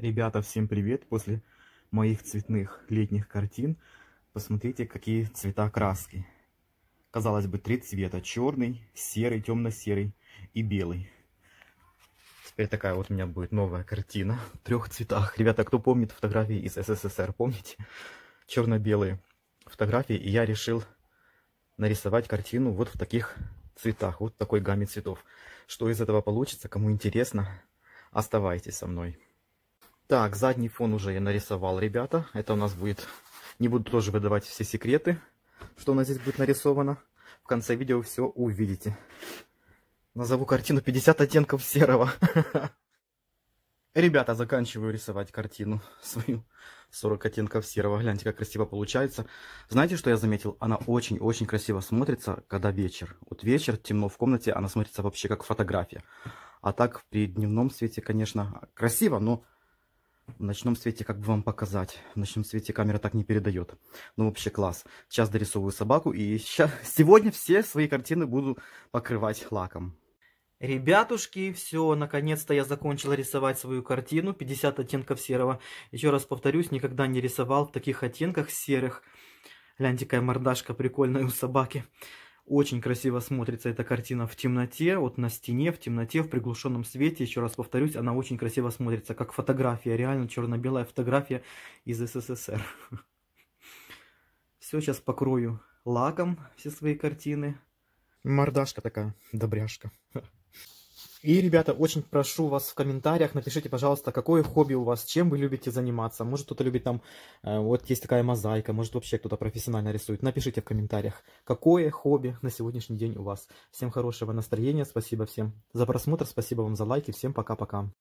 Ребята, всем привет! После моих цветных летних картин посмотрите, какие цвета краски. Казалось бы, три цвета. Черный, серый, темно-серый и белый. Теперь такая вот у меня будет новая картина в трех цветах. Ребята, кто помнит фотографии из СССР, помните? Черно-белые фотографии. И я решил нарисовать картину вот в таких цветах, вот в такой гамме цветов. Что из этого получится, кому интересно, оставайтесь со мной. Так, задний фон уже я нарисовал, ребята. Это у нас будет... Не буду тоже выдавать все секреты, что у нас здесь будет нарисовано. В конце видео все увидите. Назову картину 50 оттенков серого. Ребята, заканчиваю рисовать картину свою 40 оттенков серого. Гляньте, как красиво получается. Знаете, что я заметил? Она очень-очень красиво смотрится, когда вечер. Вот вечер, темно в комнате, она смотрится вообще как фотография. А так при дневном свете, конечно, красиво, но в ночном свете как бы вам показать? В ночном свете камера так не передает. Ну, вообще класс. Сейчас дорисовываю собаку и ща... сегодня все свои картины буду покрывать лаком. Ребятушки, все, наконец-то я закончил рисовать свою картину 50 оттенков серого. Еще раз повторюсь, никогда не рисовал в таких оттенках серых. Гляньте, какая мордашка прикольная у собаки. Очень красиво смотрится эта картина в темноте, вот на стене, в темноте, в приглушенном свете. Еще раз повторюсь, она очень красиво смотрится, как фотография, реально черно-белая фотография из СССР. Все, сейчас покрою лаком все свои картины. Мордашка такая, добряшка. И, ребята, очень прошу вас в комментариях, напишите, пожалуйста, какое хобби у вас, чем вы любите заниматься. Может, кто-то любит там, э, вот есть такая мозаика, может, вообще кто-то профессионально рисует. Напишите в комментариях, какое хобби на сегодняшний день у вас. Всем хорошего настроения, спасибо всем за просмотр, спасибо вам за лайки, всем пока-пока.